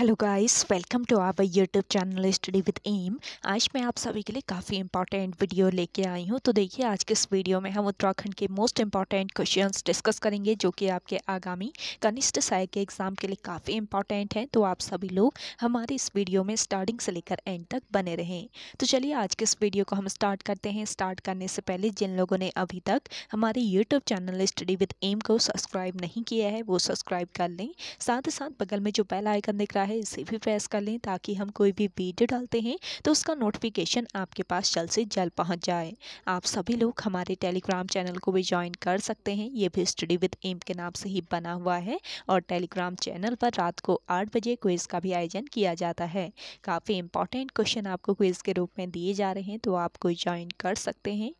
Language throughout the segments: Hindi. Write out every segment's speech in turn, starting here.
hello guys welcome to our YouTube channel study with M आज मैं आप सभी के लिए काफ़ी इंपॉर्टेंट वीडियो लेके आई हूँ तो देखिए आज के इस वीडियो में हम उत्तराखंड के मोस्ट इंपॉर्टेंट क्वेश्चंस डिस्कस करेंगे जो कि आपके आगामी कनिष्ठ सहाय के एग्ज़ाम के लिए काफ़ी इंपॉर्टेंट हैं तो आप सभी लोग हमारे इस वीडियो में स्टार्टिंग से लेकर एंड तक बने रहें तो चलिए आज के इस वीडियो को हम स्टार्ट करते हैं स्टार्ट करने से पहले जिन लोगों ने अभी तक हमारे YouTube channel study with M को सब्सक्राइब नहीं किया है वो सब्सक्राइब कर लें साथ ही साथ बगल में जो पहला आइकन दिख रहा है है इसे भी प्रेस कर लें ताकि हम कोई भी वीडियो डालते हैं तो उसका नोटिफिकेशन आपके पास जल्द से जल्द पहुँच जाए आप सभी लोग हमारे टेलीग्राम चैनल को भी ज्वाइन कर सकते हैं ये भी स्टडी विद एम के नाम से ही बना हुआ है और टेलीग्राम चैनल पर रात को आठ बजे क्विज़ का भी आयोजन किया जाता है काफ़ी इंपॉर्टेंट क्वेश्चन आपको क्विज़ के रूप में दिए जा रहे हैं तो आप कोई ज्वाइन कर सकते हैं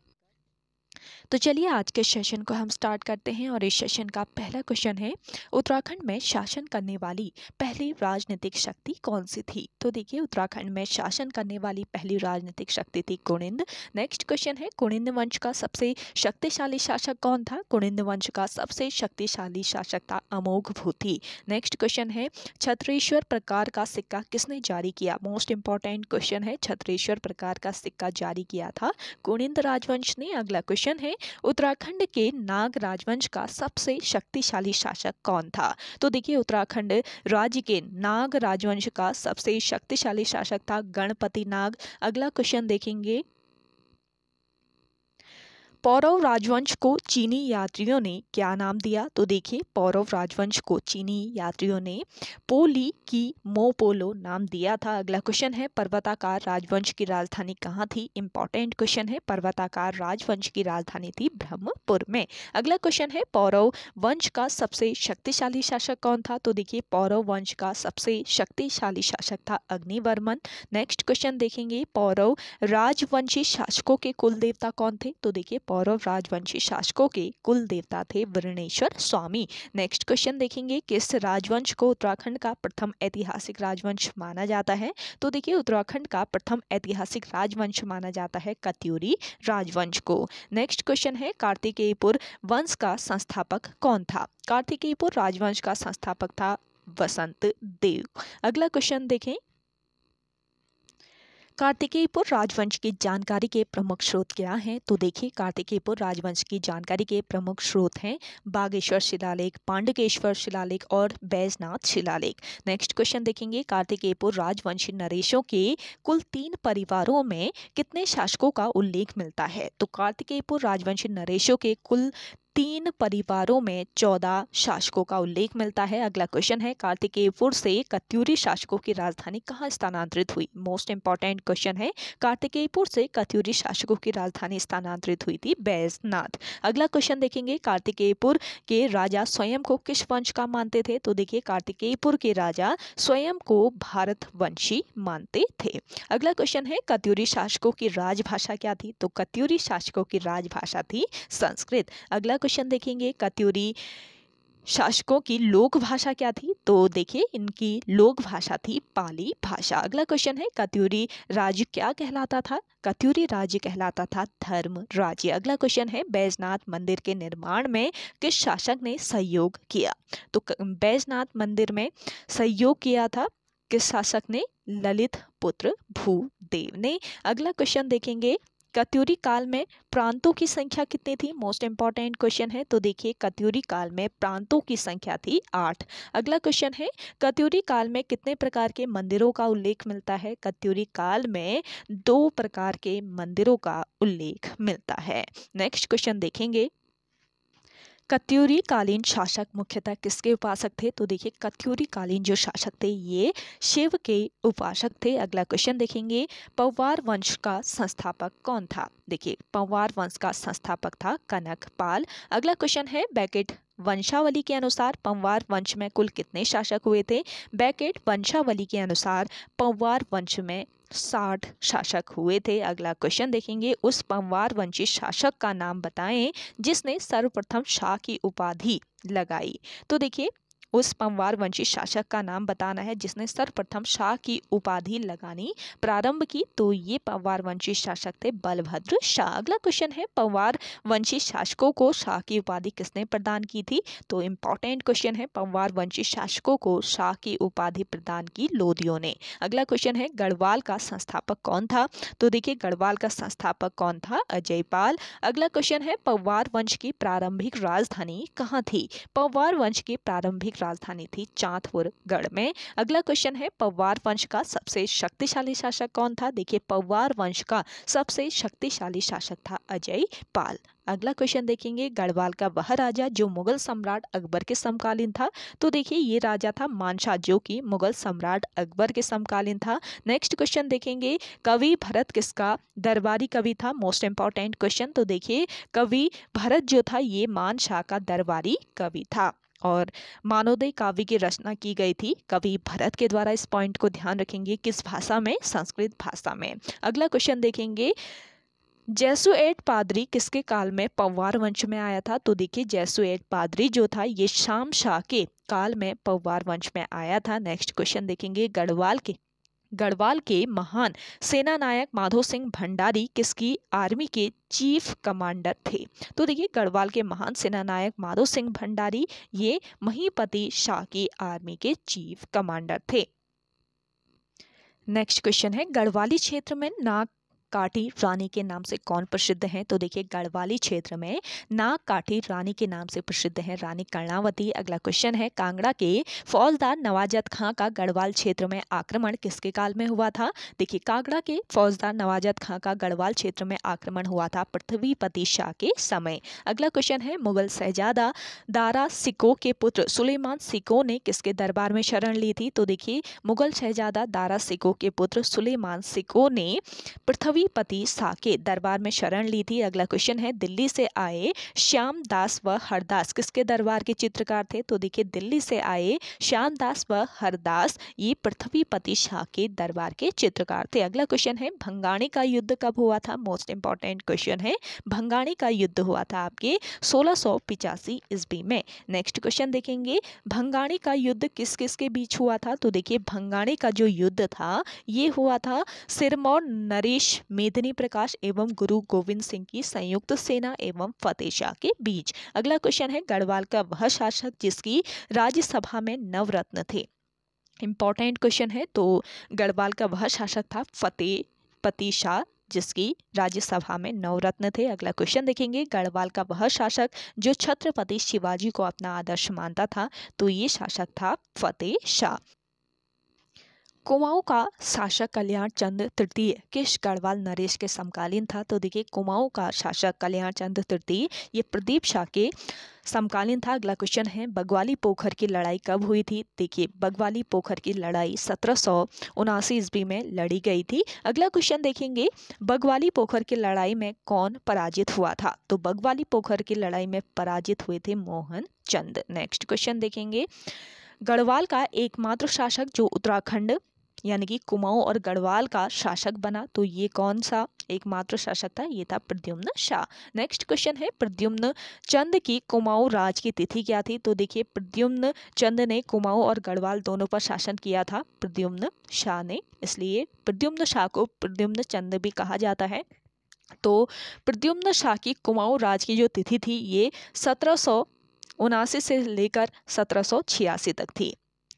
तो चलिए आज के सेशन को हम स्टार्ट करते हैं और इस सेशन का पहला क्वेश्चन है उत्तराखंड में शासन करने वाली पहली राजनीतिक शक्ति कौन सी थी तो देखिए उत्तराखंड में शासन करने वाली पहली राजनीतिक शक्ति थी कुणिंद नेक्स्ट क्वेश्चन है कुणिंद वंश का सबसे शक्तिशाली शासक कौन था कुणिंद वंश का सबसे शक्तिशाली शासक था अमोघ भूति नेक्स्ट क्वेश्चन है छत्रेश्वर प्रकार का सिक्का किसने जारी किया मोस्ट इंपॉर्टेंट क्वेश्चन है छत्रेश्वर प्रकार का सिक्का जारी किया था कुणिंद राजवंश ने अगला क्वेश्चन क्वेश्चन है उत्तराखंड के नाग राजवंश का सबसे शक्तिशाली शासक कौन था तो देखिए उत्तराखंड राज्य के नाग राजवंश का सबसे शक्तिशाली शासक था गणपति नाग अगला क्वेश्चन देखेंगे पौरव राजवंश को चीनी यात्रियों ने क्या नाम दिया तो देखिए पौरव राजवंश को चीनी यात्रियों ने पोली की मोपोलो नाम दिया था अगला क्वेश्चन है पर्वताकार राजवंश की राजधानी कहाँ थी इंपॉर्टेंट क्वेश्चन है पर्वताकार राजवंश की राजधानी थी ब्रह्मपुर में अगला क्वेश्चन है पौरव वंश का सबसे शक्तिशाली शासक कौन था तो देखिए पौरव वंश का सबसे शक्तिशाली शासक था अग्निवर्मन नेक्स्ट क्वेश्चन देखेंगे पौरव राजवंशी शासकों के कुल देवता कौन थे तो देखिए पौरव राजवंशी शासकों के कुल देवता थे वर्णेश्वर स्वामी नेक्स्ट क्वेश्चन देखेंगे किस राजवंश को उत्तराखंड का प्रथम ऐतिहासिक राजवंश माना जाता है तो देखिए उत्तराखंड का प्रथम ऐतिहासिक राजवंश माना जाता है कत्यूरी राजवंश को नेक्स्ट क्वेश्चन है कार्तिकेयपुर वंश का संस्थापक कौन था कार्तिकेयपुर राजवंश का संस्थापक था वसंत देव अगला क्वेश्चन देखें कार्तिकेयपुर राजवंश की जानकारी के प्रमुख स्रोत क्या हैं तो देखिए कार्तिकेयपुर राजवंश की जानकारी के प्रमुख स्रोत हैं बागेश्वर शिलालेख पांडकेश्वर शिलालेख और बैजनाथ शिलालेख नेक्स्ट क्वेश्चन देखेंगे कार्तिकेयपुर राजवंशी नरेशों के कुल तीन परिवारों में कितने शासकों का उल्लेख मिलता है तो कार्तिकेयपुर राजवंशी नरेशों के कुल तीन परिवारों में चौदह शासकों का उल्लेख मिलता है अगला क्वेश्चन है कार्तिकेयपुर से कत्यूरी शासकों की राजधानी कहाँ स्थानांतरित हुई मोस्ट इंपॉर्टेंट क्वेश्चन है कार्तिकेयपुर से कत्यूरी शासकों की राजधानी स्थानांतरित हुई थी बैजनाथ अगला क्वेश्चन देखेंगे कार्तिकेयपुर के राजा स्वयं को किस वंश का मानते थे तो देखिए कार्तिकेयपुर के राजा स्वयं को भारत मानते थे अगला क्वेश्चन है कत्यूरी शासकों की राजभाषा क्या थी तो कत्यूरी शासकों की राजभाषा थी संस्कृत अगला क्वेश्चन देखेंगे कत्यूरी शासकों की लोक भाषा क्या थी तो देखिए इनकी लोक भाषा थी पाली भाषा अगला क्वेश्चन है कत्यूरी राज्य क्या कहलाता था कत्यूरी राज्य कहलाता था धर्म राज्य अगला क्वेश्चन है बैजनाथ मंदिर के निर्माण में किस शासक ने सहयोग किया तो बैजनाथ मंदिर में सहयोग किया था किस शासक ने ललित पुत्र भूदेव ने अगला क्वेश्चन देखेंगे कत्यूरी काल में प्रांतों की संख्या कितनी थी मोस्ट इंपॉर्टेंट क्वेश्चन है तो देखिए कत्यूरी काल में प्रांतों की संख्या थी आठ अगला क्वेश्चन है कत्यूरी काल में कितने प्रकार के मंदिरों का उल्लेख मिलता है कत्यूरी काल में दो प्रकार के मंदिरों का उल्लेख मिलता है नेक्स्ट क्वेश्चन देखेंगे कत्यूरी कालीन शासक मुख्यतः किसके उपासक थे तो देखिए कत्यूरी कालीन जो शासक थे ये शिव के उपासक थे अगला क्वेश्चन देखेंगे पवार वंश का संस्थापक कौन था देखिए पवार वंश का संस्थापक था कनक पाल अगला क्वेश्चन है बैकेट वंशावली के अनुसार पंवार वंश में कुल कितने शासक हुए थे बैकेट वंशावली के अनुसार पंवार वंश में साठ शासक हुए थे अगला क्वेश्चन देखेंगे उस पंवार वंशी शासक का नाम बताएं जिसने सर्वप्रथम शाह की उपाधि लगाई तो देखिए उस पंवार वंशी शासक का नाम बताना है जिसने सर्वप्रथम शाह की उपाधि लगानी प्रारंभ की तो ये पंवार वंशी शासक थे बलभद्र शाह अगला क्वेश्चन है पंवार वंशी शासकों को शाह की उपाधि किसने प्रदान की थी तो इम्पोर्टेंट क्वेश्चन है पंवार वंशी शासकों को शाह की उपाधि प्रदान की लोधियों ने अगला क्वेश्चन है गढ़वाल का संस्थापक कौन था तो देखिये गढ़वाल का संस्थापक कौन था अजयपाल अगला क्वेश्चन है पंवार वंश की प्रारंभिक राजधानी कहाँ थी पंवार वंश की प्रारंभिक राजधानी थी चांदपुर गढ़ में अगला क्वेश्चन है पवार वंश का सबसे शक्तिशाली शासक कौन था देखिए पवार वंश का सबसे शक्तिशाली शासक था अजय पाल अगला क्वेश्चन देखेंगे गढ़वाल का वह राजा जो मुगल सम्राट अकबर के समकालीन था तो देखिए ये राजा था मानशाह जो कि मुगल सम्राट अकबर के समकालीन था नेक्स्ट क्वेश्चन देखेंगे कवि भरत किसका दरबारी कवि था मोस्ट इंपॉर्टेंट क्वेश्चन तो देखिए कवि भरत जो था ये मानशाह का दरबारी कवि था और मानोदय काव्य की रचना की गई थी कवि भरत के द्वारा इस पॉइंट को ध्यान रखेंगे किस भाषा में संस्कृत भाषा में अगला क्वेश्चन देखेंगे जैसुएट पादरी किसके काल में पवार वंश में आया था तो देखिए जैसुएट पादरी जो था ये शाम शाह के काल में पवार वंश में आया था नेक्स्ट क्वेश्चन देखेंगे गढ़वाल के गढ़वाल के महान सेना नायक माधो सिंह भंडारी किसकी आर्मी के चीफ कमांडर थे तो देखिए गढ़वाल के महान सेना नायक माधो सिंह भंडारी ये महीपति शाह की आर्मी के चीफ कमांडर थे नेक्स्ट क्वेश्चन है गढ़वाली क्षेत्र में नाग काठी रानी के नाम से कौन प्रसिद्ध हैं तो देखिए गढ़वाली क्षेत्र में नाग काठी रानी के नाम से प्रसिद्ध हैं रानी कर्णावती अगला क्वेश्चन है कांगड़ा के फौजदार नवाजत खां का गढ़वाल क्षेत्र में आक्रमण किसके काल में हुआ था देखिए कांगड़ा के फौजदार नवाजत खां का गढ़वाल क्षेत्र में आक्रमण हुआ था पृथ्वीपति शाह के समय अगला क्वेश्चन है मुगल शहजादा दारा सिको के पुत्र सुलेमान सिको ने किसके दरबार में शरण ली थी तो देखिए मुगल शहजादा दारा सिको के पुत्र सुलेमान सिको ने पृथ्वी भूपति के दरबार में शरण ली थी अगला क्वेश्चन है दिल्ली से आए श्याम दास व हरदास किसके दरबार के चित्रकार थे तो देखिए दिल्ली से आए श्याम दास व हरदास ये पृथ्वीपति शाह के दरबार के चित्रकार थे अगला क्वेश्चन है भंगाणी का युद्ध कब हुआ था मोस्ट इंपॉर्टेंट क्वेश्चन है भंगाणी का युद्ध हुआ था आपके सोलह सौ पिचासी ईस्वी में नेक्स्ट क्वेश्चन देखेंगे भंगाणी का युद्ध किस किस के बीच हुआ था तो देखिए भंगाणी का जो युद्ध था ये हुआ था सिरमौर नरेश मेदनी प्रकाश एवं गुरु गोविंद सिंह की संयुक्त सेना एवं फतेह शाह के बीच अगला क्वेश्चन है गढ़वाल का वह शासक जिसकी राज्यसभा में नवरत्न थे इंपॉर्टेंट क्वेश्चन है तो गढ़वाल का वह शासक था फतेह पति शाह जिसकी राज्यसभा में नवरत्न थे अगला क्वेश्चन देखेंगे गढ़वाल का वह शासक जो छत्रपति शिवाजी को अपना आदर्श मानता था तो ये शासक था फतेह शाह कुमाऊं का शासक कल्याण चंद तृतीय किश गढ़वाल नरेश के समकालीन था तो देखिए कुमाऊं का शासक कल्याण चंद तृतीय ये प्रदीप शाह के समकालीन था अगला क्वेश्चन है बगवाली पोखर की लड़ाई कब हुई थी देखिए बगवाली पोखर की लड़ाई सत्रह सौ उनासी ईस्वी में लड़ी गई थी अगला क्वेश्चन देखेंगे बगवाली पोखर की लड़ाई में कौन पराजित हुआ था तो बगवाली पोखर की लड़ाई में पराजित हुए थे मोहन चंद नेक्स्ट क्वेश्चन देखेंगे गढ़वाल का एकमात्र शासक जो उत्तराखंड यानी कि कुमाऊं और गढ़वाल का शासक बना तो ये कौन सा एकमात्र शासक था ये था प्रद्युम्न शाह नेक्स्ट क्वेश्चन है प्रद्युम्न चंद की कुमाऊं राज की तिथि क्या थी तो देखिए प्रद्युम्न चंद ने कुमाऊं और गढ़वाल दोनों पर शासन किया था प्रद्युम्न शाह ने इसलिए प्रद्युम्न शाह को प्रद्युम्न चंद भी कहा जाता है तो प्रद्युम्न शाह की कुमाऊं राज की जो तिथि थी ये सत्रह उनासी से लेकर सत्रह तक थी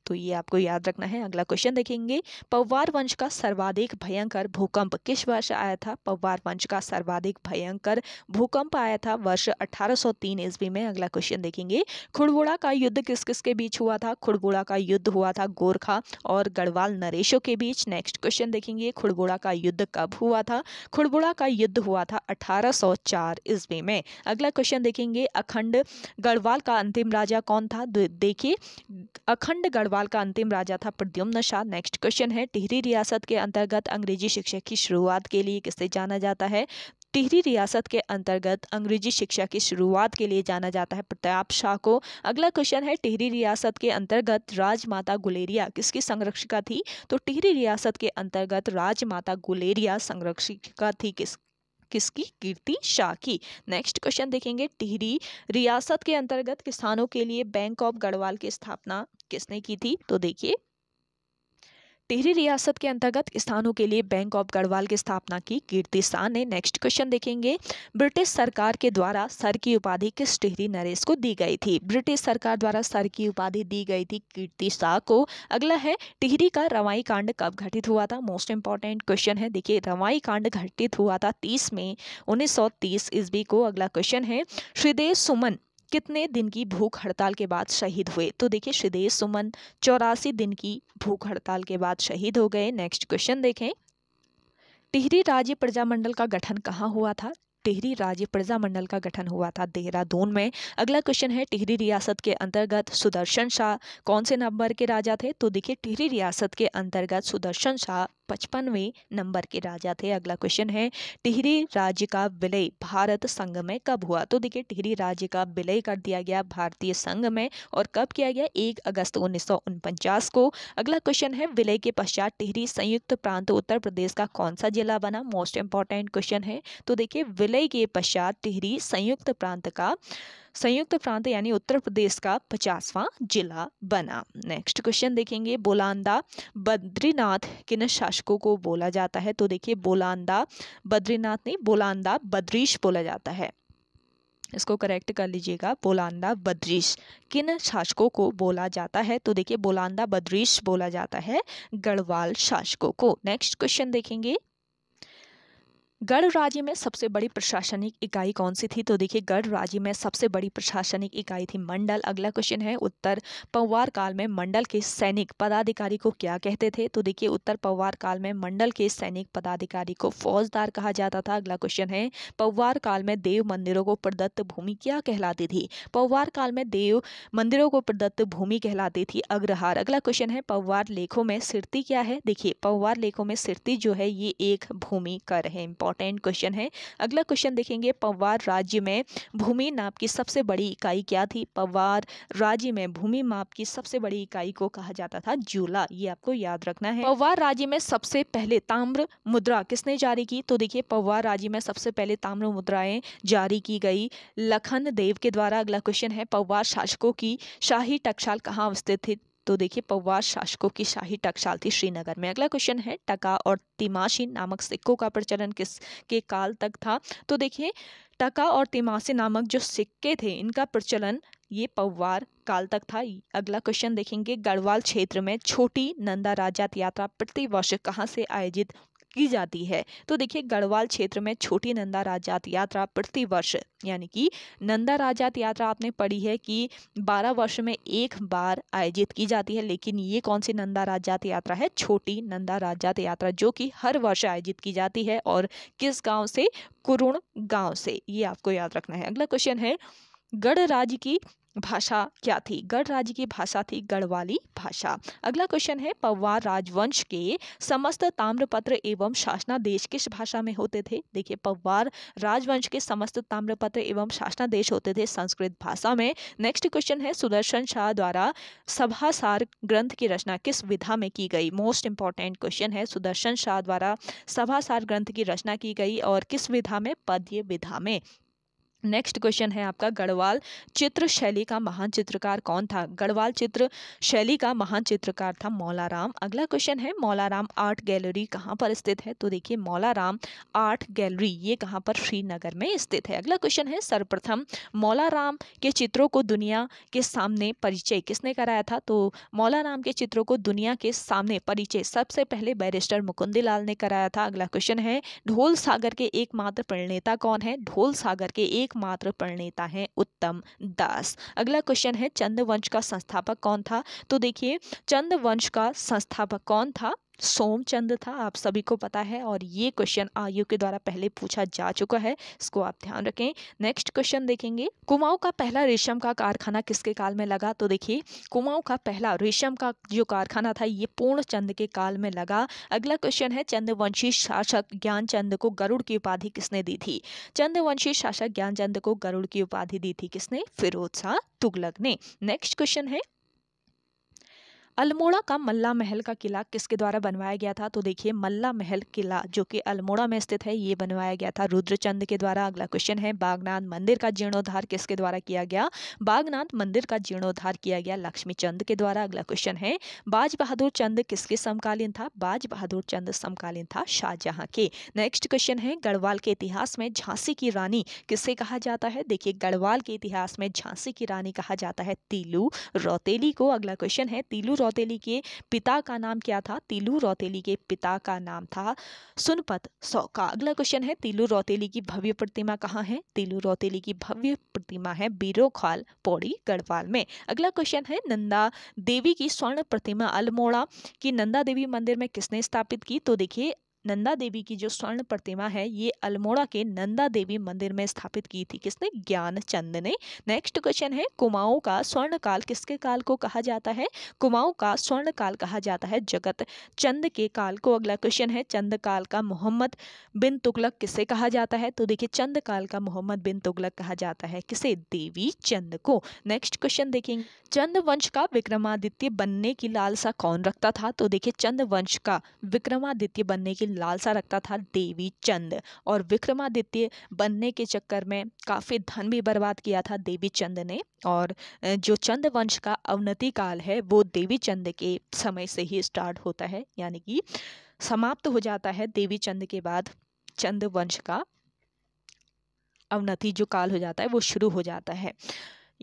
तो ये आपको याद रखना है अगला क्वेश्चन देखेंगे पववार वंश का सर्वाधिक भयंकर भूकंप किस वर्ष आया था पववार वंश का सर्वाधिक भयंकर भूकंप आया था वर्ष 1803 ईस्वी में अगला क्वेश्चन देखेंगे खुड़बुड़ा का युद्ध किस किस के बीच हुआ था खुड़बुड़ा का युद्ध हुआ था गोरखा और गढ़वाल नरेशों के बीच नेक्स्ट क्वेश्चन देखेंगे खुड़बुड़ा का युद्ध कब हुआ था खुड़बुड़ा का युद्ध हुआ था अठारह ईस्वी में अगला क्वेश्चन देखेंगे अखंड गढ़वाल का अंतिम राजा कौन था देखिए अखंड गढ़वाल सवाल का अंतिम राजा था प्रद्युम्न शाह नेक्स्ट क्वेश्चन है टिहरी रियासत के अंतर्गत अंग्रेजी शिक्षा की शुरुआत के लिए किससे जाना जाता है टिहरी रियासत के अंतर्गत अंग्रेजी शिक्षा की शुरुआत के लिए जाना जाता है प्रताप शाह को अगला क्वेश्चन है टिहरी रियासत के अंतर्गत राजमाता गुलेरिया किसकी संरक्षिका थी तो टिहरी रियासत के अंतर्गत राजमाता गुलेरिया संरक्षिका थी किस किसकी कीर्ति शाह की नेक्स्ट क्वेश्चन देखेंगे टिहरी रियासत के अंतर्गत किसानों के लिए बैंक ऑफ गढ़वाल की स्थापना किसने की थी तो देखिए टिहरी रियासत के अंतर्गत स्थानों के लिए बैंक ऑफ गढ़वाल की स्थापना की कीर्ति शाह ने नेक्स्ट क्वेश्चन देखेंगे ब्रिटिश सरकार के द्वारा सर की उपाधि किस टिहरी नरेश को दी गई थी ब्रिटिश सरकार द्वारा सर की उपाधि दी गई थी कीर्ति शाह को अगला है टिहरी का रवाई कांड कब घटित हुआ था मोस्ट इंपॉर्टेंट क्वेश्चन है देखिए रवाई कांड घटित हुआ था तीस में उन्नीस सौ ईस्वी को अगला क्वेश्चन है श्रीदेव सुमन कितने दिन की भूख हड़ताल के बाद शहीद हुए तो देखिए श्रीदेश सुमन चौरासी दिन की भूख हड़ताल के बाद शहीद हो गए नेक्स्ट क्वेश्चन देखें टिहरी राज्य प्रजामंडल का गठन कहाँ हुआ था टिहरी राज्य प्रजामंडल का गठन हुआ था देहरादून में अगला क्वेश्चन है टिहरी रियासत के अंतर्गत सुदर्शन शाह कौन से नंबर के राजा थे तो देखिए टिहरी रियासत के अंतर्गत सुदर्शन शाह पचपनवें नंबर के राजा थे अगला क्वेश्चन है टिहरी राज्य का विलय भारत संघ में कब हुआ तो देखिए टिहरी राज्य का विलय कर दिया गया भारतीय संघ में और कब किया गया एक अगस्त उन्नीस को अगला क्वेश्चन है विलय के पश्चात टिहरी संयुक्त प्रांत उत्तर प्रदेश का कौन सा जिला बना मोस्ट इंपॉर्टेंट क्वेश्चन है तो देखिए विलय के पश्चात टिहरी संयुक्त प्रांत का संयुक्त प्रांत यानी उत्तर प्रदेश का पचासवां जिला बना नेक्स्ट क्वेश्चन देखेंगे बोलांदा बद्रीनाथ किन शासकों को बोला जाता है तो देखिए बोलांदा बद्रीनाथ नहीं बोलांदा बद्रीश बोला जाता है इसको करेक्ट कर लीजिएगा बोलांदा बद्रीश किन शासकों को बोला जाता है तो देखिए बोलांदा बद्रीश बोला जाता है गढ़वाल शासकों को नेक्स्ट क्वेश्चन देखेंगे गढ़ राज्य में सबसे बड़ी प्रशासनिक इकाई कौन सी थी तो देखिए गढ़ राज्य में सबसे बड़ी प्रशासनिक इकाई थी मंडल अगला क्वेश्चन है उत्तर पवार काल में मंडल के सैनिक पदाधिकारी को क्या कहते थे तो देखिए उत्तर पवार काल में मंडल के सैनिक पदाधिकारी को फौजदार कहा जाता था अगला क्वेश्चन है पवार काल में देव मंदिरों को प्रदत्त भूमि क्या कहलाती थी पवार काल में देव मंदिरों को प्रदत्त भूमि कहलाती थी अग्रहार अगला क्वेश्चन है पवार लेखों में सिरती क्या है देखिए पवार लेखों में सिरती जो है ये एक भूमि कर है इंपॉर्टेंट इंपॉर्टेंट क्वेश्चन है अगला क्वेश्चन देखेंगे पवार राज्य में भूमि नाप की सबसे बड़ी इकाई क्या थी पवार राज्य में भूमि माप की सबसे बड़ी इकाई को कहा जाता था जूला ये आपको याद रखना है पवार राज्य में सबसे पहले ताम्र मुद्रा किसने जारी की तो देखिए पवार राज्य में सबसे पहले ताम्र मुद्राएं जारी की गई लखन देव के द्वारा अगला क्वेश्चन है पवार शासकों की शाही टकशाल कहाँ अवस्थित तो देखिए पवार शासकों की शाही टकसाल थी श्रीनगर में अगला क्वेश्चन है टका और तिमाशी नामक सिक्कों का प्रचलन किस के काल तक था तो देखिए टका और तिमाशी नामक जो सिक्के थे इनका प्रचलन ये पवार काल तक था अगला क्वेश्चन देखेंगे गढ़वाल क्षेत्र में छोटी नंदा राजात यात्रा प्रतिवर्ष कहाँ से आयोजित की जाती है तो देखिए गढ़वाल क्षेत्र में छोटी नंदा राजात यात्रा प्रति वर्ष यानी कि नंदा राजात यात्रा आपने पढ़ी है कि 12 वर्ष में एक बार आयोजित की जाती है लेकिन ये कौन सी नंदा राजात यात्रा है छोटी नंदा राजात यात्रा जो कि हर वर्ष आयोजित की जाती है और किस गाँव से कुरुण गाँव से ये आपको याद रखना है अगला क्वेश्चन है गढ़ राज्य की भाषा क्या थी गढ़ राज्य की भाषा थी गढ़वाली भाषा अगला क्वेश्चन है पवार राजवंश के समस्त ताम्रपत्र एवं शासनादेश किस भाषा में होते थे देखिए पवार राजवंश के समस्त ताम्रपत्र एवं शासनादेश होते थे संस्कृत भाषा में नेक्स्ट क्वेश्चन है सुदर्शन शाह द्वारा सभासार ग्रंथ की रचना किस विधा में की गई मोस्ट इंपॉर्टेंट क्वेश्चन है सुदर्शन शाह द्वारा सभासार ग्रंथ की रचना की गई और किस विधा में पद्य विधा में नेक्स्ट क्वेश्चन है आपका गढ़वाल चित्र शैली का महान चित्रकार कौन था गढ़वाल चित्र शैली का महान चित्रकार था मौलाराम अगला क्वेश्चन है मौलाराम आर्ट गैलरी कहाँ पर स्थित है तो देखिए मौलाराम आर्ट गैलरी ये कहाँ पर श्रीनगर में स्थित है अगला क्वेश्चन है सर्वप्रथम मौलाराम के चित्रों को दुनिया के सामने परिचय किसने कराया था तो मौलाराम के चित्रों को दुनिया के सामने परिचय सबसे पहले बैरिस्टर मुकुंदीलाल ने कराया था अगला क्वेश्चन है ढोल सागर के एकमात्र प्रणेता कौन है ढोल सागर के एक एकमात्र प्रणेता हैं उत्तम दास अगला क्वेश्चन है चंद्रवंश वंश का संस्थापक कौन था तो देखिए चंद्रवंश वंश का संस्थापक कौन था सोमचंद था आप सभी को पता है और ये क्वेश्चन आयु के द्वारा पहले पूछा जा चुका है इसको आप ध्यान रखें नेक्स्ट क्वेश्चन देखेंगे कुमाऊं का पहला रेशम का कारखाना किसके काल में लगा तो देखिए कुमाऊं का पहला रेशम का जो कारखाना था ये पूर्णचंद के काल में लगा अगला क्वेश्चन है चंद्रवंशी शासक ज्ञानचंद को गरुड़ की उपाधि किसने दी थी चंद्रवंशी शासक ज्ञानचंद को गरुड़ की उपाधि दी थी किसने फिरोज शाह तुगलक ने नेक्स्ट क्वेश्चन है अल्मोड़ा का मल्ला महल का किला किसके द्वारा बनवाया गया था तो देखिए मल्ला महल किला जो कि अल्मोड़ा में स्थित है ये बनवाया गया था रुद्रचंद के द्वारा अगला क्वेश्चन है बागनाथ मंदिर का जीर्णोद्धार किसके द्वारा किया गया बागनाथ मंदिर का जीर्णोद्धार किया गया लक्ष्मी चंद के द्वारा अगला क्वेश्चन है बाज बहादुर चंद किसके समकालीन था बाज बहादुर चंद समकालीन था शाहजहां के नेक्स्ट क्वेश्चन है गढ़वाल के इतिहास में झांसी की रानी किससे कहा जाता है देखिए गढ़वाल के इतिहास में झांसी की रानी कहा जाता है तीलू रौतेली को अगला क्वेश्चन है तीलू रौतेली के पिता का नाम क्या था तिलू रौतेली के पिता का नाम था सुनपत सौ का अगला क्वेश्चन है तिलू रौतेली की भव्य प्रतिमा कहाँ है तिलू रौतेली की भव्य प्रतिमा है बीरोखाल पौड़ी गढ़वाल में अगला क्वेश्चन है नंदा देवी की स्वर्ण प्रतिमा अल्मोड़ा की नंदा देवी मंदिर में किसने स्थापित की तो देखिए नंदा देवी की जो स्वर्ण प्रतिमा है ये अल्मोड़ा के नंदा देवी मंदिर में स्थापित की थी किसने ज्ञान चंद ने नेक्स्ट क्वेश्चन है कुमाऊं का स्वर्ण काल किसके काल को कहा जाता है कुमाऊं का स्वर्ण काल कहा जाता है जगत चंद के काल को अगला क्वेश्चन है चंद काल का मोहम्मद बिन तुगलक किसे कहा जाता है तो देखिए चंद काल का मोहम्मद बिन तुगलक कहा जाता है किसे देवी चंद को नेक्स्ट क्वेश्चन देखेंगे चंद वंश का विक्रमादित्य बनने की लालसा कौन रखता था तो देखिये चंद वंश का विक्रमादित्य बनने की लालसा रखता था देवी चंद और विक्रमादित्य बनने के चक्कर में काफ़ी धन भी बर्बाद किया था देवी चंद ने और जो चंद वंश का अवनति काल है वो देवी चंद के समय से ही स्टार्ट होता है यानी कि समाप्त हो जाता है देवी चंद के बाद चंद वंश का अवनति जो काल हो जाता है वो शुरू हो जाता है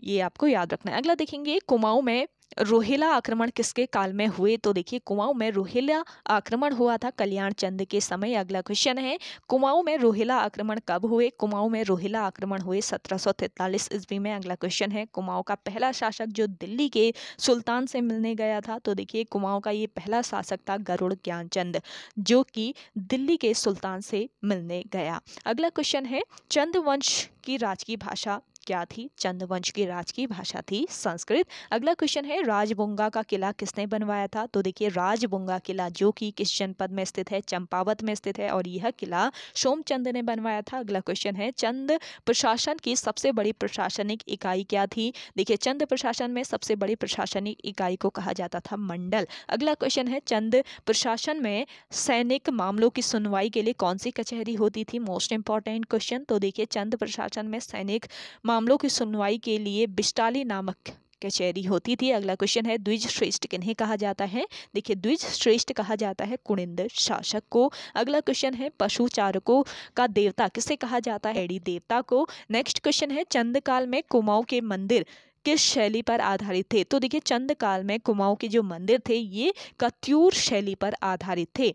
ये आपको याद रखना है अगला देखेंगे कुमाऊं में रोहिला आक्रमण किसके काल में हुए तो देखिए कुमाऊं में रोहिला आक्रमण हुआ था कल्याण चंद के समय अगला क्वेश्चन है कुमाऊं में रोहिला आक्रमण कब हुए कुमाऊं में रोहिला आक्रमण हुए सत्रह सौ तैतालीस ईस्वी में अगला क्वेश्चन है कुमाऊं का पहला शासक जो दिल्ली के सुल्तान से मिलने गया था तो देखिए कुमाऊं का ये पहला शासक था गरुड़ ज्ञानचंद जो कि दिल्ली के सुल्तान से मिलने गया अगला क्वेश्चन है चंद वंश की राजकीय भाषा क्या थी चंद्रवंश की राज की भाषा थी संस्कृत अगला क्वेश्चन है राजबुंगा का किला किसने बनवाया था तो देखिए राजबुंगा किला जो कि किस जनपद में स्थित है चंपावत में स्थित है और यह किला सोमचंद ने बनवाया था अगला क्वेश्चन है चंद प्रशासन की सबसे बड़ी प्रशासनिक इकाई क्या थी देखिए चंद प्रशासन में सबसे बड़ी प्रशासनिक इकाई को कहा जाता था मंडल अगला क्वेश्चन है चंद प्रशासन में सैनिक मामलों की सुनवाई के लिए कौन सी कचहरी होती थी मोस्ट इंपॉर्टेंट क्वेश्चन तो देखिए चंद प्रशासन में सैनिक मामलों की सुनवाई के लिए बिस्टाली नामक कचहरी होती थी अगला क्वेश्चन है द्विज श्रेष्ठ किन्हें कहा जाता है देखिए द्विज श्रेष्ठ कहा जाता है कुणिंदर शासक को अगला क्वेश्चन है पशु चारकों का देवता किसे कहा जाता है एडी देवता को नेक्स्ट क्वेश्चन है चंद में कुमाऊं के मंदिर किस शैली पर आधारित थे तो देखिए चंद में कुमाऊं के जो मंदिर थे ये कत्यूर शैली पर आधारित थे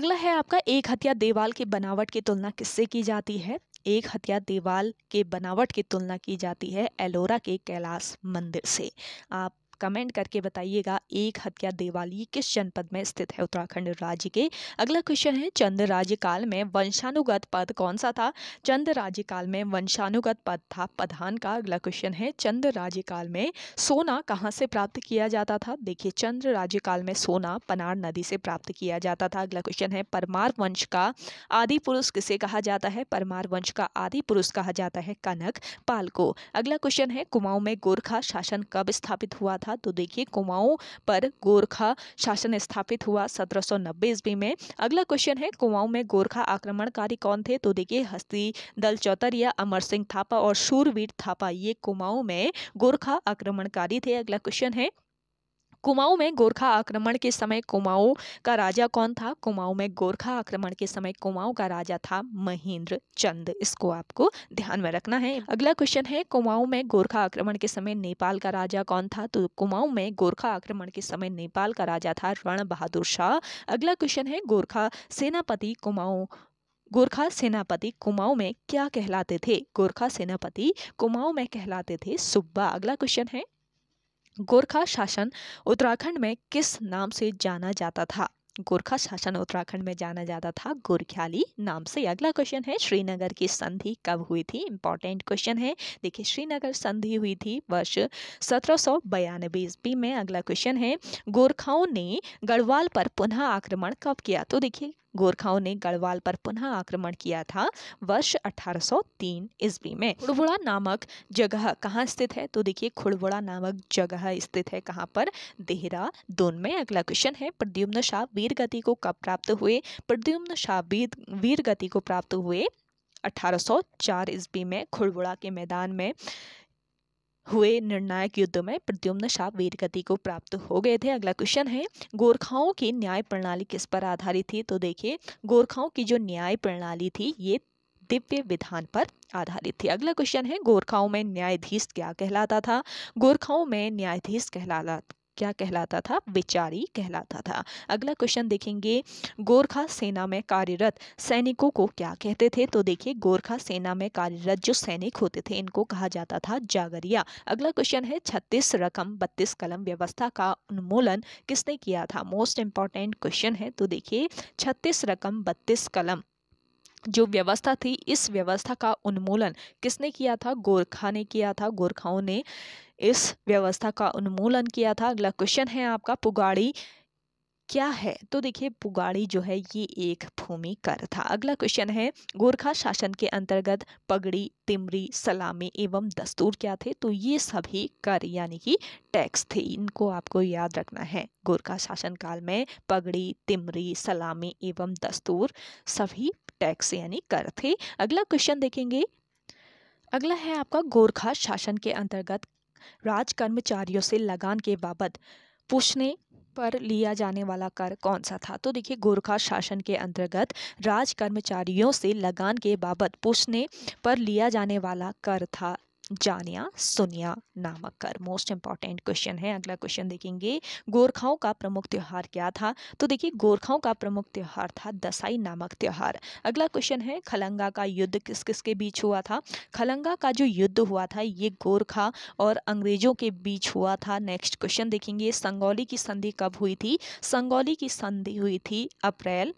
अगला है आपका एक हथिया देवाल की बनावट की तुलना किससे की जाती है एक हथिया दीवार के बनावट की तुलना की जाती है एलोरा के कैलाश मंदिर से आप कमेंट करके बताइएगा एक हत्या देवाली किस जनपद में स्थित है उत्तराखंड राज्य के अगला क्वेश्चन है चंद राज्य काल में वंशानुगत पद कौन सा था चंद राज्य काल में वंशानुगत पद था प्रधान का अगला क्वेश्चन है चंद्र राज्य काल में सोना कहाँ से प्राप्त किया जाता था देखिए चंद्र राज्य काल में सोना पनार नदी से प्राप्त किया जाता था अगला क्वेश्चन है परमार वंश का आदि पुरुष किसे कहा जाता है परमार वंश का आदि पुरुष कहा जाता है कनक पाल को अगला क्वेश्चन है कुमाऊं में गोरखा शासन कब स्थापित हुआ था तो देखिए कुमाऊं पर गोरखा शासन स्थापित हुआ 1790 ईस्वी में अगला क्वेश्चन है कुमाऊं में गोरखा आक्रमणकारी कौन थे तो देखिए हस्ती दल चौतरिया अमर सिंह थापा और शूरवीर थापा ये कुमाऊं में गोरखा आक्रमणकारी थे अगला क्वेश्चन है कुमाऊं में गोरखा आक्रमण के समय कुमाऊं का राजा कौन था कुमाऊं में गोरखा आक्रमण के समय कुमाऊं का राजा था महेंद्र चंद इसको आपको ध्यान में रखना है अगला क्वेश्चन है कुमाऊं में गोरखा आक्रमण के समय नेपाल का राजा कौन था तो कुमाऊं में गोरखा आक्रमण के समय नेपाल का राजा था रण बहादुर शाह अगला क्वेश्चन है गोरखा सेनापति कुमाऊं गोरखा सेनापति कुमाऊं में क्या कहलाते थे गोरखा सेनापति कुमाऊं में कहलाते थे सुब्बा अगला क्वेश्चन है गोरखा शासन उत्तराखंड में किस नाम से जाना जाता था गोरखा शासन उत्तराखंड में जाना जाता था गोरख्याली नाम से अगला क्वेश्चन है श्रीनगर की संधि कब हुई थी इंपॉर्टेंट क्वेश्चन है देखिए श्रीनगर संधि हुई थी वर्ष सत्रह सौ बयानबे ईस्वी में अगला क्वेश्चन है गोरखाओं ने गढ़वाल पर पुनः आक्रमण कब किया तो देखिए गोरखाओं ने गढ़वाल पर पुनः आक्रमण किया था वर्ष 1803 ईस्वी में खुड़बुड़ा नामक जगह कहाँ स्थित है तो देखिए खुड़बुड़ा नामक जगह स्थित है कहाँ पर देहरादून में अगला क्वेश्चन है प्रद्युम्न शाह वीर गति को कब प्राप्त हुए प्रद्युम्न शाह वीर गति को प्राप्त हुए 1804 ईस्वी में खुड़बुड़ा के मैदान में हुए निर्णायक युद्ध में प्रद्युम्न शाह वीरगति को प्राप्त हो गए थे अगला क्वेश्चन है गोरखाओं की न्याय प्रणाली किस पर आधारित थी तो देखिए गोरखाओं की जो न्याय प्रणाली थी ये दिव्य विधान पर आधारित थी अगला क्वेश्चन है गोरखाओं में न्यायाधीश क्या कहलाता था गोरखाओं में न्यायाधीश कहलाता क्या कहलाता था विचारी कहलाता था अगला क्वेश्चन देखेंगे गोरखा सेना में कार्यरत सैनिकों को क्या कहते थे तो देखिए गोरखा सेना में कार्यरत जो सैनिक होते थे इनको कहा जाता था जागरिया अगला क्वेश्चन है छत्तीस रकम बत्तीस कलम व्यवस्था का उन्मूलन किसने किया था मोस्ट इंपॉर्टेंट क्वेश्चन है तो देखिए छत्तीस रकम बत्तीस कलम जो व्यवस्था थी इस व्यवस्था का उन्मूलन किसने किया था गोरखा ने किया था गोरखाओं ने इस व्यवस्था का उन्मूलन किया था अगला क्वेश्चन है आपका पुगाड़ी क्या है तो देखिए पुगाड़ी जो है ये एक भूमि कर था अगला क्वेश्चन है गोरखा शासन के अंतर्गत पगड़ी तिमरी सलामी एवं दस्तूर क्या थे तो ये सभी कर यानी कि टैक्स थे इनको आपको याद रखना है गोरखा शासन काल में पगड़ी तिमरी सलामी एवं दस्तूर सभी टैक्स यानी कर थे अगला क्वेश्चन देखेंगे अगला है आपका गोरखा शासन के अंतर्गत राज कर्मचारियों से लगान के बाबत पूछने पर लिया जाने वाला कर कौन सा था तो देखिए गोरखा शासन के अंतर्गत राज कर्मचारियों से लगान के बाबत पूछने पर लिया जाने वाला कर था जानिया सुनिया नामक कर मोस्ट इंपॉर्टेंट क्वेश्चन है अगला क्वेश्चन देखेंगे गोरखाओं का प्रमुख त्यौहार क्या था तो देखिए गोरखाओं का प्रमुख त्यौहार था दसाई नामक त्यौहार अगला क्वेश्चन है खलंगा का युद्ध किस किस के बीच हुआ था खलंगा का जो युद्ध हुआ था ये गोरखा और अंग्रेजों के बीच हुआ था नेक्स्ट क्वेश्चन देखेंगे संगौली की संधि कब हुई थी संगौली की संधि हुई थी अप्रैल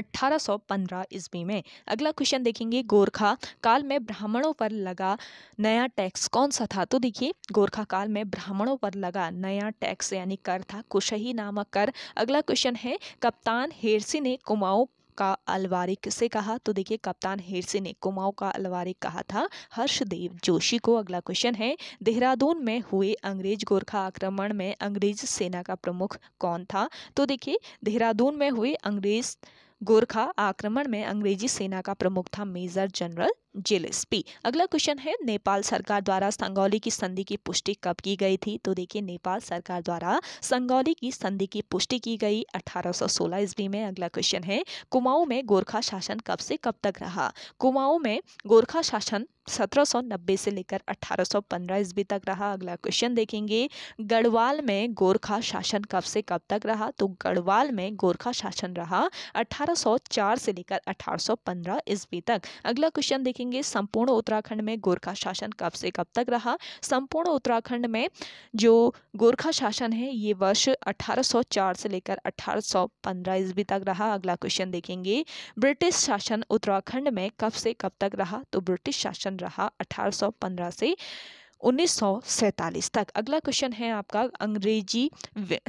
1815 ईस्वी में अगला क्वेश्चन देखेंगे गोरखा काल में ब्राह्मणों पर लगा नया टैक्स कौन सा था तो देखिए गोरखा काल में ब्राह्मणों पर लगा नया टैक्स यानी कर था कुशही नामक कर अगला क्वेश्चन है कप्तान हेरसी ने कुमाऊँ का अलवारी किसे कहा तो देखिए कप्तान हेरसी ने कुमाऊं का अलवारी कहा था हर्षदेव जोशी को अगला क्वेश्चन है देहरादून में हुए अंग्रेज गोरखा आक्रमण में अंग्रेज सेना का प्रमुख कौन था तो देखिए देहरादून में हुए अंग्रेज गोरखा आक्रमण में अंग्रेजी सेना का प्रमुख था मेजर जनरल जिलिस्पी अगला क्वेश्चन है नेपाल सरकार द्वारा संगौली की संधि की पुष्टि कब की गई थी तो देखिए नेपाल सरकार द्वारा संगौली की संधि की पुष्टि की गई 1816 ईस्वी में अगला क्वेश्चन है कुमाऊं में गोरखा शासन कब से कब तक रहा कुमाऊं में गोरखा शासन 1790 से लेकर 1815 ईस्वी तक रहा अगला क्वेश्चन देखेंगे गढ़वाल में गोरखा शासन कब से कब तक रहा तो गढ़वाल में गोरखा शासन रहा अठारह से लेकर अठारह सौ ईस्वी तक अगला क्वेश्चन देखेंगे देखेंगे संपूर्ण उत्तराखंड में गोरखा शासन कब से कब तक रहा संपूर्ण उत्तराखंड में जो गोरखा शासन है ये वर्ष 1804 से लेकर 1815 सौ ईस्वी तक रहा अगला क्वेश्चन देखेंगे ब्रिटिश शासन उत्तराखंड में कब से कब तक रहा तो ब्रिटिश शासन रहा अठारह से उन्नीस तक अगला क्वेश्चन है आपका अंग्रेजी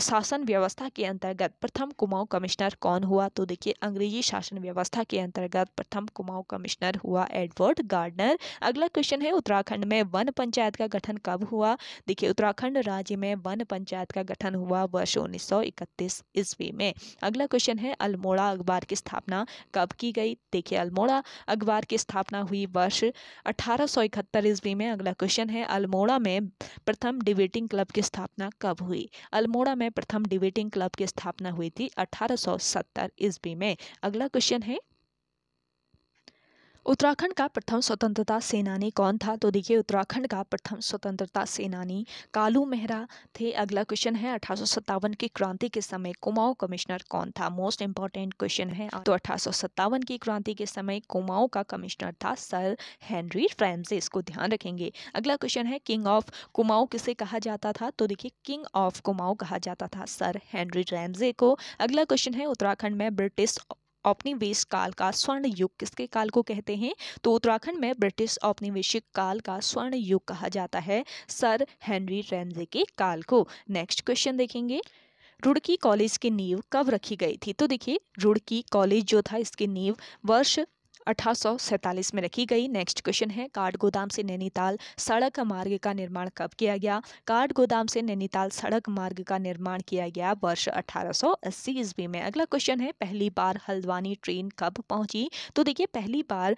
शासन व्यवस्था के अंतर्गत प्रथम कुमाऊं कमिश्नर कौन हुआ तो देखिए अंग्रेजी शासन व्यवस्था के अंतर्गत प्रथम कुमाऊं कमिश्नर हुआ एडवर्ड गार्डनर अगला क्वेश्चन है उत्तराखंड में वन पंचायत का गठन कब हुआ देखिए उत्तराखंड राज्य में वन पंचायत का गठन हुआ वर्ष उन्नीस ईस्वी में अगला क्वेश्चन है अल्मोड़ा अखबार की स्थापना कब की गई देखिए अल्मोड़ा अखबार की स्थापना हुई वर्ष अठारह ईस्वी में अगला क्वेश्चन है अल्मोड़ा में प्रथम डिबेटिंग क्लब की स्थापना कब हुई अल्मोड़ा में प्रथम डिबेटिंग क्लब की स्थापना हुई थी 1870 ईस्वी में अगला क्वेश्चन है उत्तराखंड का प्रथम स्वतंत्रता सेनानी कौन था तो देखिए उत्तराखंड का प्रथम स्वतंत्रता सेनानी कालू मेहरा थे अगला क्वेश्चन है अठारह की क्रांति के समय कुमाऊं कमिश्नर कौन था मोस्ट इंपॉर्टेंट क्वेश्चन है तो अठारह की क्रांति के समय कुमाऊं का कमिश्नर था सर हेनरी फ्रेम्से इसको ध्यान रखेंगे अगला क्वेश्चन है किंग ऑफ कुमाऊं किसे कहा जाता था तो देखिए किंग ऑफ कुमाऊं कहा जाता था सर हेनरी रैमजे को अगला क्वेश्चन है उत्तराखंड में ब्रिटिश औपनिवेश काल का स्वर्ण युग किसके काल को कहते हैं तो उत्तराखंड में ब्रिटिश औपनिवेशिक काल का स्वर्ण युग कहा जाता है सर हेनरी रेमजे के काल को नेक्स्ट क्वेश्चन देखेंगे रुड़की कॉलेज की नींव कब रखी गई थी तो देखिए रुड़की कॉलेज जो था इसकी नींव वर्ष अठारह में रखी गई नेक्स्ट क्वेश्चन है काठ गोदाम से नैनीताल सड़क मार्ग का निर्माण कब किया गया काठ गोदाम से नैनीताल सड़क मार्ग का निर्माण किया गया वर्ष 1880 ईस्वी में अगला क्वेश्चन है पहली बार हल्द्वानी ट्रेन कब पहुंची तो देखिए पहली बार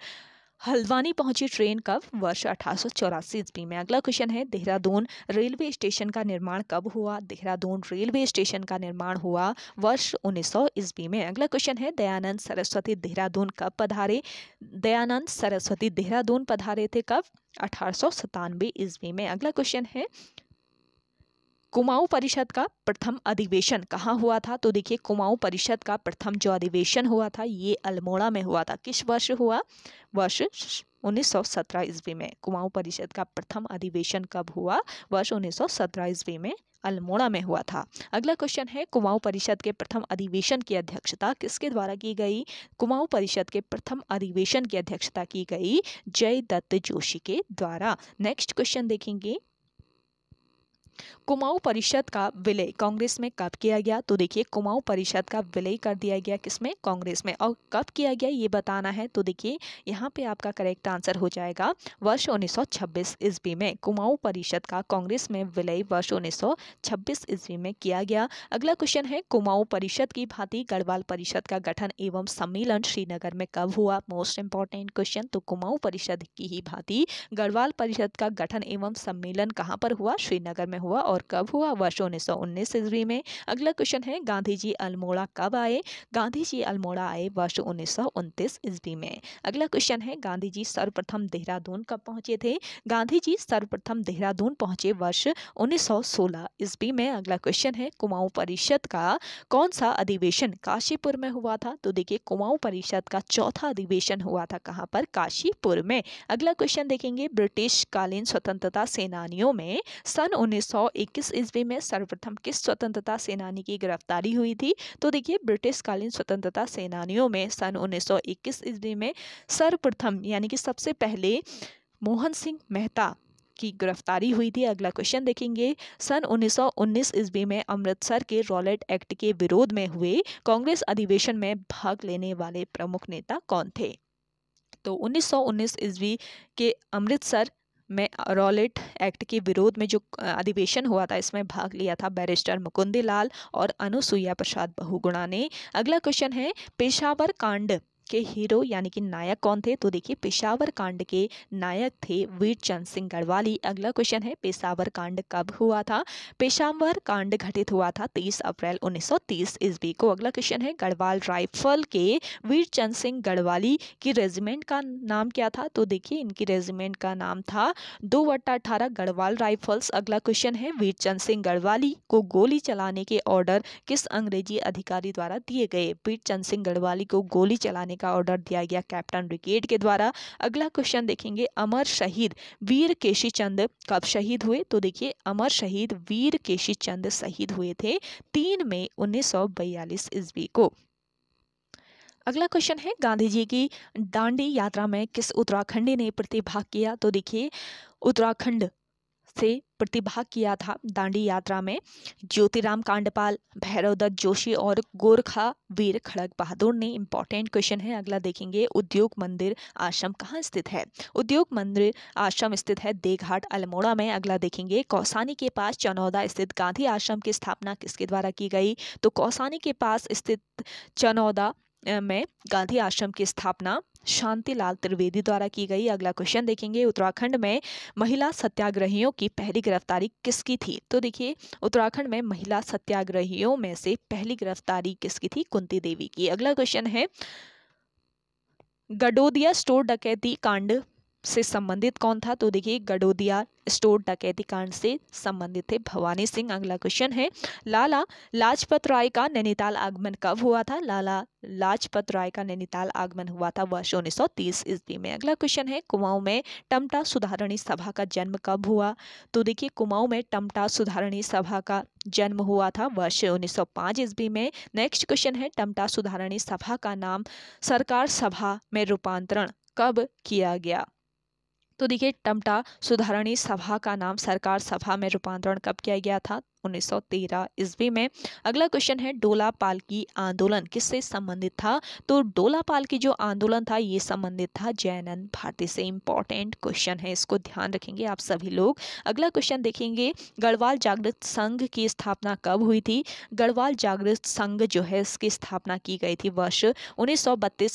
हल्द्वानी पहुंची ट्रेन कब वर्ष अठारह ईस्वी में अगला क्वेश्चन है देहरादून रेलवे स्टेशन का निर्माण कब हुआ देहरादून रेलवे स्टेशन का निर्माण हुआ वर्ष उन्नीस ईस्वी में अगला क्वेश्चन है दयानंद सरस्वती देहरादून कब पधारे दयानंद सरस्वती देहरादून पधारे थे कब अठारह सौ ईस्वी में अगला क्वेश्चन है कुमाऊं परिषद का प्रथम अधिवेशन कहाँ हुआ था तो देखिए कुमाऊं परिषद का प्रथम जो अधिवेशन हुआ था ये अल्मोड़ा में हुआ था किस वर्ष हुआ वर्ष 1917 ईस्वी में कुमाऊं परिषद का प्रथम अधिवेशन कब हुआ वर्ष 1917 ईस्वी में अल्मोड़ा में हुआ था अगला क्वेश्चन है कुमाऊं परिषद के प्रथम अधिवेशन की अध्यक्षता किसके द्वारा की गई कुमाऊं परिषद के प्रथम अधिवेशन की अध्यक्षता की गई जय दत्त जोशी के द्वारा नेक्स्ट क्वेश्चन देखेंगे कुमाऊं परिषद का विलय कांग्रेस में कब किया गया तो देखिए कुमाऊं परिषद का विलय कर दिया गया किसमें कांग्रेस में और कब किया गया ये बताना है तो देखिए यहाँ पे आपका करेक्ट आंसर हो जाएगा वर्ष 1926 ईस्वी में कुमाऊं परिषद का कांग्रेस में विलय वर्ष 1926 ईस्वी में किया गया अगला क्वेश्चन है कुमाऊं परिषद की भांति गढ़वाल परिषद का गठन एवं सम्मेलन श्रीनगर में कब हुआ मोस्ट इंपॉर्टेंट क्वेश्चन तो कुमाऊं परिषद की ही भांति गढ़वाल परिषद का गठन एवं सम्मेलन कहाँ पर हुआ श्रीनगर में हुआ और कब हुआ वर्ष उन्नीस सौ उन्नीस ईस्वी में अगला क्वेश्चन है गांधी जी अल्मोड़ा कब आए गांधी जी अल्मोड़ा आए वर्ष उन्नीस सौ उनतीस ईस्वी में अगला क्वेश्चन है गांधी जी सर्वप्रथम देहरादून कब पहुंचे थे गांधी जी सर्वप्रथम देहरादून पहुंचे वर्ष उन्नीस सौ सोलह ईस्वी में अगला क्वेश्चन है कुमाऊं परिषद का कौन सा अधिवेशन काशीपुर में हुआ था तो देखिए कुमाऊं परिषद का चौथा अधिवेशन हुआ था कहाँ पर काशीपुर में अगला क्वेश्चन देखेंगे ब्रिटिश कालीन स्वतंत्रता सेनानियों में सन उन्नीस 1921 ईस्वी में सर्वप्रथम किस स्वतंत्रता सेनानी की गिरफ्तारी हुई थी तो देखिए ब्रिटिशकालीन स्वतंत्रता सेनानियों में सन 1921 ईस्वी में सर्वप्रथम यानी कि सबसे पहले मोहन सिंह मेहता की गिरफ्तारी हुई थी अगला क्वेश्चन देखेंगे सन 1919 ईस्वी में अमृतसर के रॉलेट एक्ट के विरोध में हुए कांग्रेस अधिवेशन में भाग लेने वाले प्रमुख नेता कौन थे तो 1919 ईस्वी के अमृतसर में रॉलेट एक्ट के विरोध में जो अधिवेशन हुआ था इसमें भाग लिया था बैरिस्टर मुकुंदी लाल और अनुसुईया प्रसाद बहुगुणा ने अगला क्वेश्चन है पेशावर कांड के हीरो यानी कि नायक कौन थे तो देखिए पेशावर कांड के नायक थे वीरचंद सिंह गढ़वाली अगला क्वेश्चन है पेशावर कांड कब हुआ था पेशावर कांड घटित हुआ था 30 अप्रैल 1930 ईस्वी को अगला क्वेश्चन है गढ़वाल राइफल के वीरचंद सिंह गढ़वाली की रेजिमेंट का नाम क्या था तो देखिए इनकी रेजिमेंट का नाम था दो वट्टा गढ़वाल राइफल्स अगला क्वेश्चन है वीरचंद सिंह गढ़वाली को गोली चलाने के ऑर्डर किस अंग्रेजी अधिकारी द्वारा दिए गए वीरचंद सिंह गढ़वाली को गोली चलाने का ऑर्डर दिया गया कैप्टन ब्रिगेड के द्वारा अगला क्वेश्चन देखेंगे अमर शहीद वीर केशी चंद कब शहीद हुए तो देखिए अमर शहीद वीर केशी चंद शहीद हुए थे तीन मई उन्नीस सौ बयालीस ईस्वी को अगला क्वेश्चन है गांधी जी की दांडी यात्रा में किस उत्तराखंडी ने प्रतिभाग किया तो देखिए उत्तराखंड से प्रतिभाग किया था दांडी यात्रा में ज्योतिराम कांडपाल भैरवदत्त जोशी और गोरखा वीर खड़ग बहादुर ने इंपॉर्टेंट क्वेश्चन है अगला देखेंगे उद्योग मंदिर आश्रम कहाँ स्थित है उद्योग मंदिर आश्रम स्थित है देघाट अल्मोड़ा में अगला देखेंगे कौसानी के पास चनौदा स्थित गांधी आश्रम की स्थापना किसके द्वारा की गई तो कौसानी के पास स्थित चनौदा में गांधी आश्रम की स्थापना शांतिलाल त्रिवेदी द्वारा की गई अगला क्वेश्चन देखेंगे उत्तराखंड में महिला सत्याग्रहियों की पहली गिरफ्तारी किसकी थी तो देखिए उत्तराखंड में महिला सत्याग्रहियों में से पहली गिरफ्तारी किसकी थी कुंती देवी की अगला क्वेश्चन है गडोदिया स्टोर डकैती कांड से संबंधित कौन था तो देखिए गडोदिया स्टोर डकैती कांड से संबंधित थे भवानी सिंह अगला क्वेश्चन है लाला लाजपत राय का नैनीताल आगमन कब हुआ था लाला लाजपत राय का नैनीताल आगमन हुआ था वर्ष उन्नीस सौ तीस ईस्वी में अगला क्वेश्चन है कुमाऊं में टमटा सुधारणी सभा का जन्म कब हुआ तो देखिए कुमाऊं में टमटा सुधारणी सभा का जन्म हुआ था वर्ष उन्नीस सौ पांच ईस्वी में नेक्स्ट क्वेश्चन है टमटा सुधारणी सभा का नाम सरकार सभा में रूपांतरण कब किया गया तो देखिए टमटा सुधारणी सभा का नाम सरकार सभा में रूपांतरण कब किया गया था 1913 ईस्वी में अगला क्वेश्चन है डोला पाल की आंदोलन किससे संबंधित था तो डोला की जो आंदोलन था ये संबंधित था जयनंद भारती से इंपॉर्टेंट क्वेश्चन है इसको ध्यान रखेंगे आप सभी लोग अगला क्वेश्चन देखेंगे गढ़वाल जागृत संघ की स्थापना कब हुई थी गढ़वाल जागृत संघ जो है इसकी स्थापना की गई थी वर्ष उन्नीस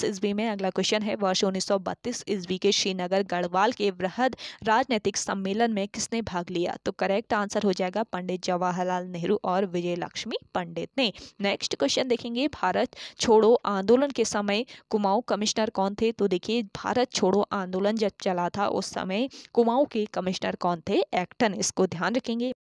ईस्वी में अगला क्वेश्चन है वर्ष उन्नीस ईस्वी के श्रीनगर गढ़वाल के वृहद राजनीतिक सम्मेलन में किसने भाग लिया तो करेक्ट आंसर हो जाएगा पंडित जवाहर जवाहरलाल नेहरू और विजय लक्ष्मी पंडित ने नेक्स्ट क्वेश्चन देखेंगे भारत छोड़ो आंदोलन के समय कुमाऊं कमिश्नर कौन थे तो देखिए भारत छोड़ो आंदोलन जब चला था उस समय कुमाऊं के कमिश्नर कौन थे एक्टन इसको ध्यान रखेंगे